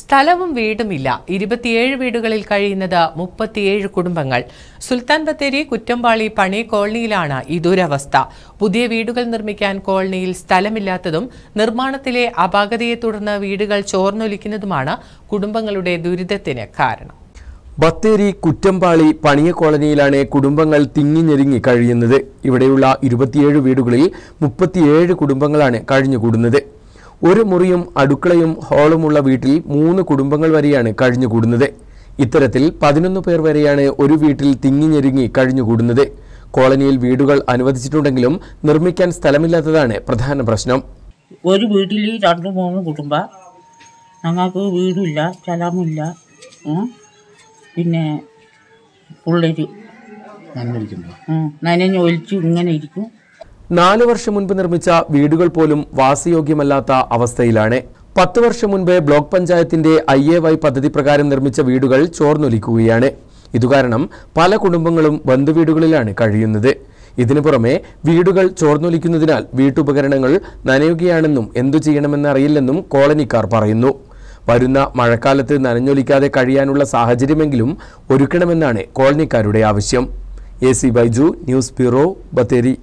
സ്ഥലവും വീടുമില്ല ഇരുപത്തിയേഴ് വീടുകളിൽ കഴിയുന്നത് മുപ്പത്തിയേഴ് കുടുംബങ്ങൾ സുൽത്താൻ ബത്തേരി കുറ്റമ്പാളി പണി കോളനിയിലാണ് ഈ ദുരവസ്ഥ പുതിയ വീടുകൾ നിർമ്മിക്കാൻ കോളനിയിൽ സ്ഥലമില്ലാത്തതും നിർമ്മാണത്തിലെ അപാകതയെ തുടർന്ന് വീടുകൾ ചോർന്നൊലിക്കുന്നതുമാണ് കുടുംബങ്ങളുടെ ദുരിതത്തിന് കാരണം ബത്തേരി കുറ്റമ്പാളി പണിയ കോളനിയിലാണ് കുടുംബങ്ങൾ തിങ്ങിഞ്ഞെരുങ്ങി കഴിയുന്നത് ഇവിടെയുള്ള ഇരുപത്തിയേഴ് വീടുകളിൽ മുപ്പത്തിയേഴ് കുടുംബങ്ങളാണ് കഴിഞ്ഞുകൂടുന്നത് ഒരു മുറിയും അടുക്കളയും ഹാളുമുള്ള വീട്ടിൽ മൂന്ന് കുടുംബങ്ങൾ വരെയാണ് കഴിഞ്ഞുകൂടുന്നത് ഇത്തരത്തിൽ പതിനൊന്ന് പേർ വരെയാണ് ഒരു വീട്ടിൽ തിങ്ങിഞ്ഞെരുങ്ങി കഴിഞ്ഞുകൂടുന്നത് കോളനിയിൽ വീടുകൾ അനുവദിച്ചിട്ടുണ്ടെങ്കിലും നിർമ്മിക്കാൻ സ്ഥലമില്ലാത്തതാണ് പ്രധാന പ്രശ്നം ഒരു വീട്ടിൽ രണ്ടു മൂന്ന് കുടുംബ ഞങ്ങൾക്ക് വീടില്ല സ്ഥലമില്ല പിന്നെ പിള്ളേർ നനഞ്ഞൊലിച്ച് ഇങ്ങനെ ഇരിക്കും നാല് വർഷം മുൻപ് നിർമ്മിച്ച വീടുകൾ പോലും വാസയോഗ്യമല്ലാത്ത അവസ്ഥയിലാണ് പത്ത് വർഷം മുൻപ് ബ്ലോക്ക് പഞ്ചായത്തിന്റെ ഐ എ വൈ പദ്ധതി പ്രകാരം നിർമ്മിച്ച വീടുകൾ ചോർന്നൊലിക്കുകയാണ് ഇതുകാരണം പല കുടുംബങ്ങളും ബന്ധുവീടുകളിലാണ് കഴിയുന്നത് ഇതിനു പുറമെ വീടുകൾ ചോർന്നൊലിക്കുന്നതിനാൽ വീട്ടുപകരണങ്ങൾ നനയുകയാണെന്നും എന്തു ചെയ്യണമെന്നറിയില്ലെന്നും കോളനിക്കാർ പറയുന്നു വരുന്ന മഴക്കാലത്ത് നനഞ്ഞൊലിക്കാതെ കഴിയാനുള്ള സാഹചര്യമെങ്കിലും ഒരുക്കണമെന്നാണ് കോളനിക്കാരുടെ ആവശ്യം A C Baiju news bureau Bathery